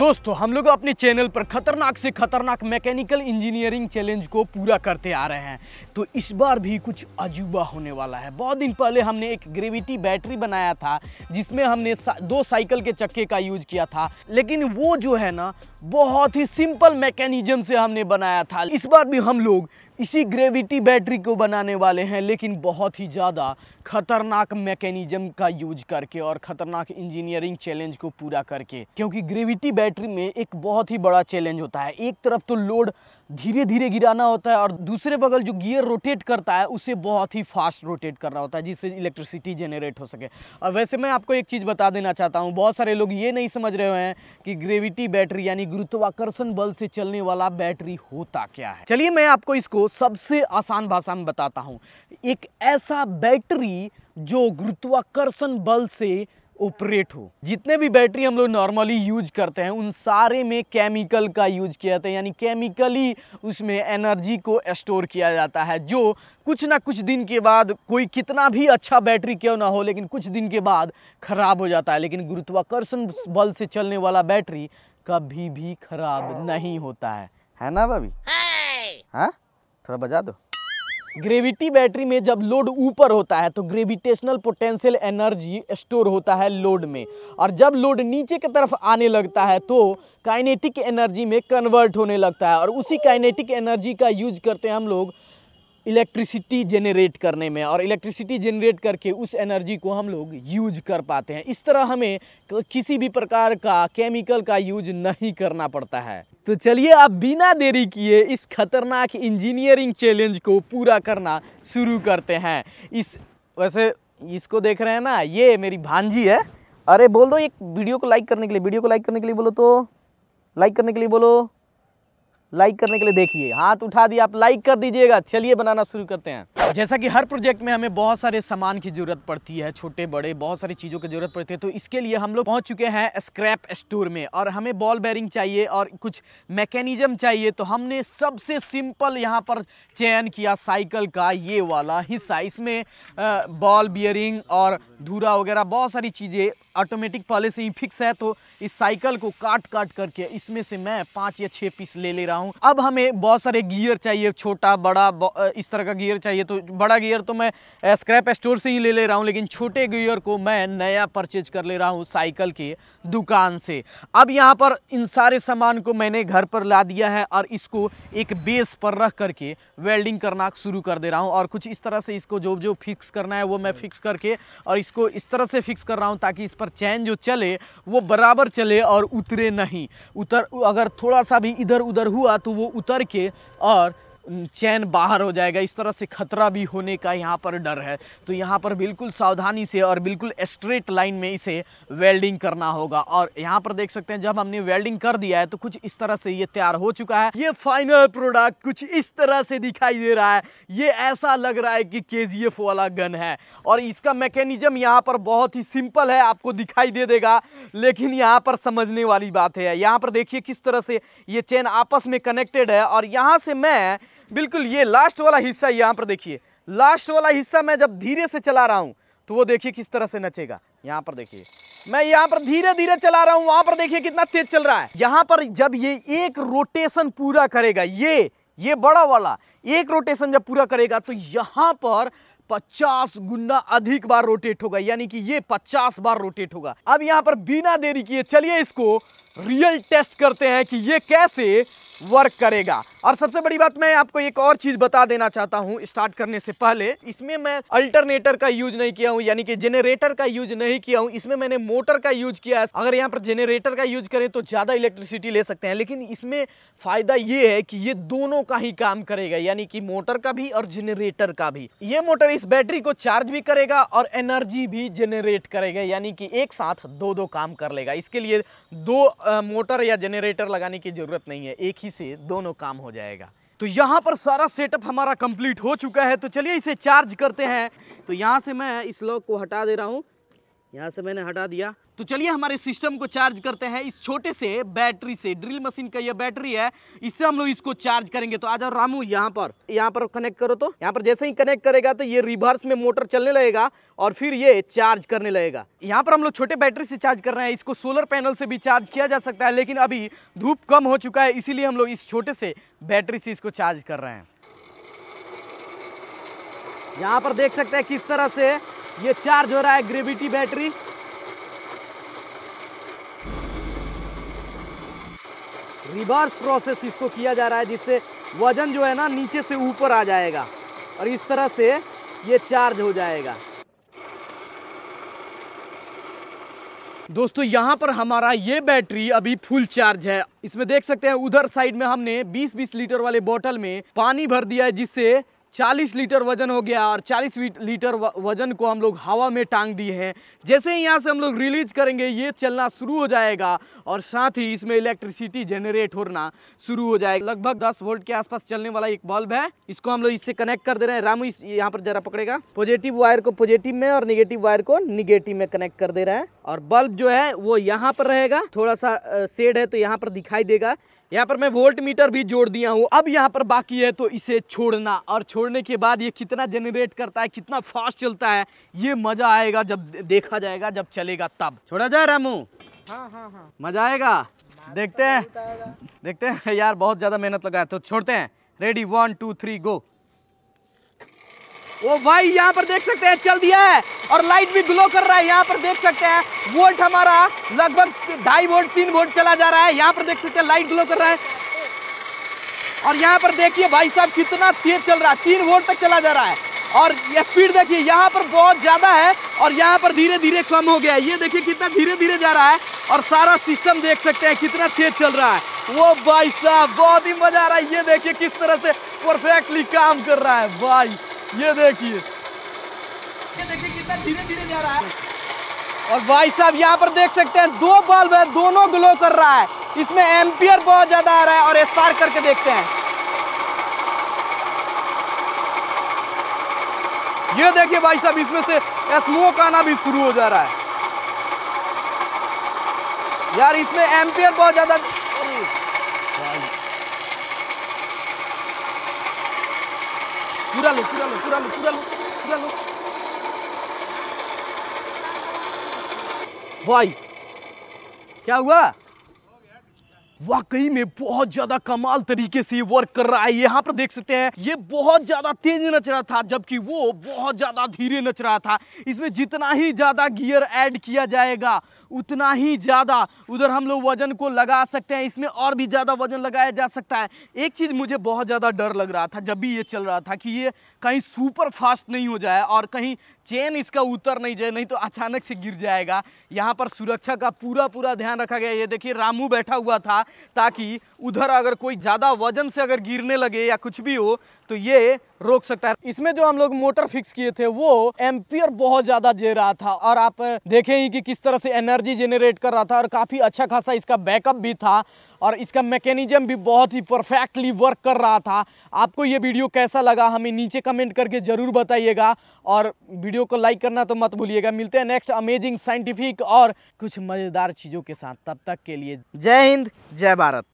दोस्तों हम लोग अपने चैनल पर खतरनाक से खतरनाक मैकेनिकल इंजीनियरिंग चैलेंज को पूरा करते आ रहे हैं तो इस बार भी कुछ अजूबा होने वाला है बहुत दिन पहले हमने एक ग्रेविटी बैटरी बनाया था जिसमें हमने दो साइकिल के चक्के का यूज किया था लेकिन वो जो है ना बहुत ही सिंपल मैकेनिज्म से हमने बनाया था इस बार भी हम लोग इसी ग्रेविटी बैटरी को बनाने वाले हैं लेकिन बहुत ही ज़्यादा खतरनाक मैकेनिज्म का यूज करके और ख़तरनाक इंजीनियरिंग चैलेंज को पूरा करके क्योंकि ग्रेविटी बैटरी में एक बहुत ही बड़ा चैलेंज होता है एक तरफ तो लोड धीरे धीरे गिराना होता है और दूसरे बगल जो गियर रोटेट करता है उसे बहुत ही फास्ट रोटेट करना होता है जिससे इलेक्ट्रिसिटी जनरेट हो सके और वैसे मैं आपको एक चीज़ बता देना चाहता हूँ बहुत सारे लोग ये नहीं समझ रहे हैं कि ग्रेविटी बैटरी यानी गुरुत्वाकर्षण बल से चलने वाला बैटरी होता क्या है चलिए मैं आपको इसको सबसे आसान भाषा में बताता हूँ एक ऐसा बैटरी जो गुरुत्वाकर्षण बल से ऑपरेट हो जितने भी बैटरी हम लोग नॉर्मली यूज करते हैं उन सारे में केमिकल का यूज किया जाता है यानी केमिकली उसमें एनर्जी को स्टोर किया जाता है जो कुछ ना कुछ दिन के बाद कोई कितना भी अच्छा बैटरी क्यों ना हो लेकिन कुछ दिन के बाद खराब हो जाता है लेकिन गुरुत्वाकर्षण बल से चलने वाला बैटरी कभी भी खराब नहीं होता है है ना भाभी हाँ? थोड़ा बजा दो ग्रेविटी बैटरी में जब लोड ऊपर होता है तो ग्रेविटेशनल पोटेंशियल एनर्जी स्टोर होता है लोड में और जब लोड नीचे की तरफ आने लगता है तो काइनेटिक एनर्जी में कन्वर्ट होने लगता है और उसी काइनेटिक एनर्जी का यूज करते हैं हम लोग इलेक्ट्रिसिटी जेनरेट करने में और इलेक्ट्रिसिटी जेनरेट करके उस एनर्जी को हम लोग यूज कर पाते हैं इस तरह हमें किसी भी प्रकार का केमिकल का यूज नहीं करना पड़ता है तो चलिए आप बिना देरी किए इस खतरनाक इंजीनियरिंग चैलेंज को पूरा करना शुरू करते हैं इस वैसे इसको देख रहे हैं ना ये मेरी भांजी है अरे बोल दो एक वीडियो को लाइक करने के लिए वीडियो को लाइक करने के लिए बोलो तो लाइक करने के लिए बोलो लाइक करने के लिए देखिए हाथ उठा दिया आप लाइक कर दीजिएगा चलिए बनाना शुरू करते हैं जैसा कि हर प्रोजेक्ट में हमें बहुत सारे सामान की जरूरत पड़ती है छोटे बड़े बहुत सारी चीज़ों की जरूरत पड़ती है तो इसके लिए हम लोग पहुंच चुके हैं स्क्रैप स्टोर में और हमें बॉल बैरिंग चाहिए और कुछ मैकेनिज्म चाहिए तो हमने सबसे सिंपल यहाँ पर चयन किया साइकिल का ये वाला हिस्सा इसमें बॉल बियरिंग और धूरा वगैरह बहुत सारी चीज़ें ऑटोमेटिक पहले से ही फिक्स है तो इस साइकिल को काट काट करके इसमें से मैं पाँच या छः पीस ले ले रहा हूँ अब हमें बहुत सारे गियर चाहिए छोटा बड़ा इस तरह का गियर चाहिए तो बड़ा गियर तो मैं स्क्रैप स्टोर से ही ले ले रहा हूँ लेकिन छोटे गियर को मैं नया परचेज कर ले रहा हूँ साइकिल की दुकान से अब यहाँ पर इन सारे सामान को मैंने घर पर ला दिया है और इसको एक बेस पर रख करके वेल्डिंग करना शुरू कर दे रहा हूँ और कुछ इस तरह से इसको जो जो फिक्स करना है वो मैं फिक्स करके और इसको इस तरह से फिक्स कर रहा हूँ ताकि इस पर पर चैन जो चले वो बराबर चले और उतरे नहीं उतर अगर थोड़ा सा भी इधर उधर हुआ तो वो उतर के और चैन बाहर हो जाएगा इस तरह से खतरा भी होने का यहाँ पर डर है तो यहाँ पर बिल्कुल सावधानी से और बिल्कुल स्ट्रेट लाइन में इसे वेल्डिंग करना होगा और यहाँ पर देख सकते हैं जब हमने वेल्डिंग कर दिया है तो कुछ इस तरह से ये तैयार हो चुका है ये फाइनल प्रोडक्ट कुछ इस तरह से दिखाई दे रहा है ये ऐसा लग रहा है कि के वाला गन है और इसका मैकेनिज्म यहाँ पर बहुत ही सिंपल है आपको दिखाई दे देगा लेकिन यहाँ पर समझने वाली बात है यहाँ पर देखिए किस तरह से ये चैन आपस में कनेक्टेड है और यहाँ से मैं बिल्कुल ये लास्ट वाला हिस्सा यहाँ पर देखिए लास्ट वाला हिस्सा मैं जब धीरे से चला रहा हूँ तो वो देखिए किस तरह से नचेगा यहाँ पर देखिए मैं यहाँ पर धीरे धीरे चला रहा हूँ वहां पर देखिए कितना तेज चल रहा है यहाँ पर जब ये एक रोटेशन पूरा करेगा ये ये बड़ा वाला एक रोटेशन जब पूरा करेगा तो यहाँ पर 50 गुना अधिक बार रोटेट होगा यानी कि ये 50 बार रोटेट होगा अब यहाँ पर बिना देरी किए चलिए इसको रियल टेस्ट करते हैं कि ये कैसे वर्क करेगा और सबसे बड़ी बात मैं आपको एक और चीज़ बता देना चाहता हूँ स्टार्ट करने से पहले इसमें मैं अल्टरनेटर का यूज नहीं किया हूँ यानी कि जनरेटर का यूज नहीं किया हूँ इसमें मैंने मोटर का यूज किया है अगर यहाँ पर जनरेटर का यूज करें तो ज़्यादा इलेक्ट्रिसिटी ले सकते हैं लेकिन इसमें फ़ायदा ये है कि ये दोनों का ही काम करेगा यानी कि मोटर का भी और जनरेटर का भी ये मोटर इस बैटरी को चार्ज भी करेगा और एनर्जी भी जनरेट करेगा यानी कि एक साथ दो दो काम कर लेगा इसके लिए दो मोटर या जनरेटर लगाने की ज़रूरत नहीं है एक ही ही से दोनों काम हो जाएगा तो यहाँ पर सारा सेटअप हमारा कंप्लीट हो चुका है तो चलिए इसे चार्ज करते हैं तो यहाँ से मैं इस लॉक को हटा दे रहा हूँ यहाँ से मैंने हटा दिया तो चलिए हमारे सिस्टम को चार्ज करते हैं इस छोटे से बैटरी से ड्रिल मशीन का ये बैटरी है इससे हम लोग इसको चार्ज करेंगे तो आ जाओ रामू यहाँ पर यहाँ पर कनेक्ट करो तो यहाँ पर जैसे ही कनेक्ट करेगा तो ये रिवर्स में मोटर चलने लगेगा और फिर ये चार्ज करने लगेगा यहाँ पर हम लोग छोटे बैटरी से चार्ज कर रहे हैं इसको सोलर पैनल से भी चार्ज किया जा सकता है लेकिन अभी धूप कम हो चुका है इसीलिए हम लोग इस छोटे से बैटरी से इसको चार्ज कर रहे हैं यहाँ पर देख सकते हैं किस तरह से ये चार्ज हो रहा है ग्रेविटी बैटरी रिवर्स प्रोसेस इसको किया जा रहा है जिससे वजन जो है ना नीचे से ऊपर आ जाएगा और इस तरह से ये चार्ज हो जाएगा दोस्तों यहाँ पर हमारा ये बैटरी अभी फुल चार्ज है इसमें देख सकते हैं उधर साइड में हमने 20-20 लीटर वाले बोतल में पानी भर दिया है जिससे 40 लीटर वजन हो गया और 40 लीटर वजन को हम लोग हवा में टांग दिए हैं जैसे ही यहाँ से हम लोग रिलीज करेंगे ये चलना शुरू हो जाएगा और साथ ही इसमें इलेक्ट्रिसिटी जनरेट होना शुरू हो जाएगा लगभग 10 वोल्ट के आसपास चलने वाला एक बल्ब है इसको हम लोग इससे कनेक्ट कर दे रहे हैं रामू इस यहाँ पर जरा पकड़ेगा पॉजिटिव वायर को पॉजिटिव में और निगेटिव वायर को निगेटिव में कनेक्ट कर दे रहे हैं और बल्ब जो है वो यहाँ पर रहेगा थोड़ा सा शेड है तो यहाँ पर दिखाई देगा यहाँ पर मैं वोल्ट मीटर भी जोड़ दिया हूँ अब यहाँ पर बाकी है तो इसे छोड़ना और छोड़ने के बाद ये कितना जनरेट करता है कितना फास्ट चलता है ये मज़ा आएगा जब देखा जाएगा जब चलेगा तब छोड़ा जाए रामू हाँ हाँ हाँ मज़ा आएगा देखते हैं देखते हैं यार बहुत ज़्यादा मेहनत लगा है तो छोड़ते हैं ready one two three go वो भाई यहाँ पर देख सकते हैं चल दिया है और लाइट भी ग्लो कर रहा है यहाँ पर देख सकते हैं वोल्ट हमारा लगभग ढाई वोल्ट तीन वोल्ट चला जा रहा है यहाँ पर देख सकते हैं लाइट ग्लो कर रहा है और यहाँ पर देखिए भाई साहब कितना तेज चल रहा है तीन वोल्ट तक चला जा रहा है और ये स्पीड देखिए यहाँ पर बहुत ज़्यादा है और यहाँ पर धीरे धीरे कम हो गया है ये देखिए कितना धीरे धीरे जा रहा है और सारा सिस्टम देख सकते हैं कितना तेज चल रहा है वो भाई साहब बहुत ही मज़ा आ रहा है ये देखिए किस तरह से परफेक्टली काम कर रहा है भाई ये देखिए धीरे धीरे जा रहा है और भाई साहब यहाँ पर देख सकते हैं दो बल्ब है दोनों ग्लो कर रहा है इसमें एम्पियर बहुत ज्यादा आ रहा है और स्पार करके देखते हैं ये देखिए भाई साहब इसमें से स्मोक आना भी शुरू हो जा रहा है यार इसमें एम्पियर बहुत ज्यादा पूरा लो पूरा लो पूरा लो पूरा लो पूरा लो भाई क्या हुआ वाकई में बहुत ज्यादा कमाल तरीके से वर्क कर रहा है यहाँ पर देख सकते हैं ये बहुत ज्यादा तेज नच रहा था जबकि वो बहुत ज्यादा धीरे नच रहा था इसमें जितना ही ज्यादा गियर ऐड किया जाएगा उतना ही ज्यादा उधर हम लोग वजन को लगा सकते हैं इसमें और भी ज्यादा वजन लगाया जा सकता है एक चीज मुझे बहुत ज्यादा डर लग रहा था जब भी ये चल रहा था कि ये कहीं सुपर फास्ट नहीं हो जाए और कहीं चेन इसका उतर नहीं जाए नहीं तो अचानक से गिर जाएगा यहाँ पर सुरक्षा का पूरा पूरा ध्यान रखा गया ये देखिए रामू बैठा हुआ था ताकि उधर अगर कोई ज़्यादा वजन से अगर गिरने लगे या कुछ भी हो तो ये रोक सकता है इसमें जो हम लोग मोटर फिक्स किए थे वो एम्पियर बहुत ज़्यादा दे रहा था और आप देखें ही कि किस तरह से एनर्जी जेनरेट कर रहा था और काफ़ी अच्छा खासा इसका बैकअप भी था और इसका मैकेनिज्म भी बहुत ही परफेक्टली वर्क कर रहा था आपको ये वीडियो कैसा लगा हमें नीचे कमेंट करके ज़रूर बताइएगा और वीडियो को लाइक करना तो मत भूलिएगा मिलते हैं नेक्स्ट अमेजिंग साइंटिफिक और कुछ मज़ेदार चीज़ों के साथ तब तक के लिए जय हिंद जय भारत